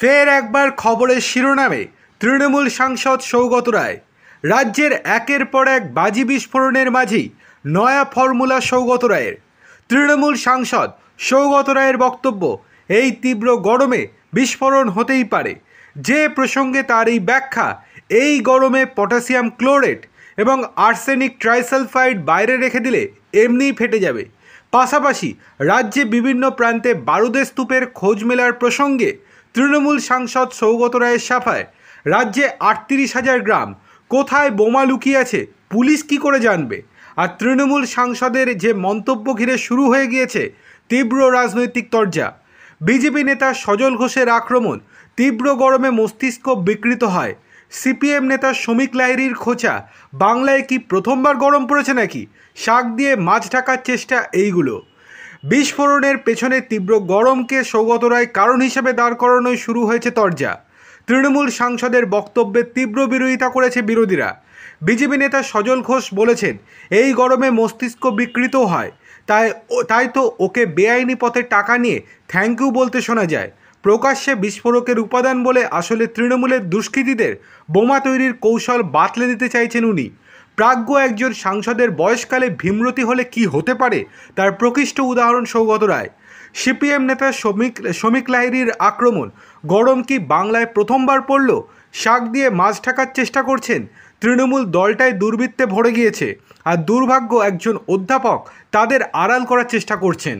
ফের একবার খবরের শিরোনামে তৃণমূল সাংসদ সৌগত রায় রাজ্যের একের পর এক বাজি বিস্ফোরণের মাঝেই নয়া ফর্মুলা সৌগত রায়ের তৃণমূল সাংসদ সৌগত রায়ের বক্তব্য এই তীব্র গরমে বিস্ফোরণ হতেই পারে যে প্রসঙ্গে তার এই ব্যাখ্যা এই গরমে পটাশিয়াম ক্লোরেট এবং আর্সেনিক ট্রাইসালফাইড বাইরে রেখে দিলে এমনিই ফেটে যাবে পাশাপাশি রাজ্যে বিভিন্ন প্রান্তে বারুদের স্তূপের খোঁজ মেলার প্রসঙ্গে তৃণমূল সাংসদ সৌগত রায়ের সাফায় রাজ্যে আটত্রিশ হাজার গ্রাম কোথায় বোমা লুকিয়ে আছে পুলিশ কি করে জানবে আর তৃণমূল সাংসদের যে মন্তব্য ঘিরে শুরু হয়ে গিয়েছে তীব্র রাজনৈতিক তর্জা বিজেপি নেতা সজল ঘোষের আক্রমণ তীব্র গরমে মস্তিষ্ক বিকৃত হয় সিপিএম নেতা শ্রমিক লাহরির খোঁচা বাংলায় কি প্রথমবার গরম পড়েছে নাকি শাক দিয়ে মাছ ঢাকার চেষ্টা এইগুলো বিস্ফোরণের পেছনে তীব্র গরমকে সৌগত রায় কারণ হিসেবে দাঁড় করানোয় শুরু হয়েছে তরজা তৃণমূল সাংসদের বক্তব্যে তীব্র বিরোধিতা করেছে বিরোধীরা বিজেপি নেতা সজল ঘোষ বলেছেন এই গরমে মস্তিষ্ক বিকৃত হয় তাই তাই তো ওকে বেআইনি পথে টাকা নিয়ে থ্যাংক ইউ বলতে শোনা যায় প্রকাশ্যে বিস্ফোরকের উপাদান বলে আসলে তৃণমূলের দুষ্কৃতীদের বোমা তৈরির কৌশল বাতলে দিতে চাইছেন উনি প্রাজ্ঞ একজন সাংসদের বয়সকালে ভীমরতি হলে কি হতে পারে তার প্রকৃষ্ট উদাহরণ সৌগত রায় সিপিএম নেতা শ্রমিক শ্রমিক লাহিরির আক্রমণ গরম কি বাংলায় প্রথমবার পড়ল শাক দিয়ে মাছ ঠাকার চেষ্টা করছেন তৃণমূল দলটাই দুর্বৃত্তে ভরে গিয়েছে আর দুর্ভাগ্য একজন অধ্যাপক তাদের আড়াল করার চেষ্টা করছেন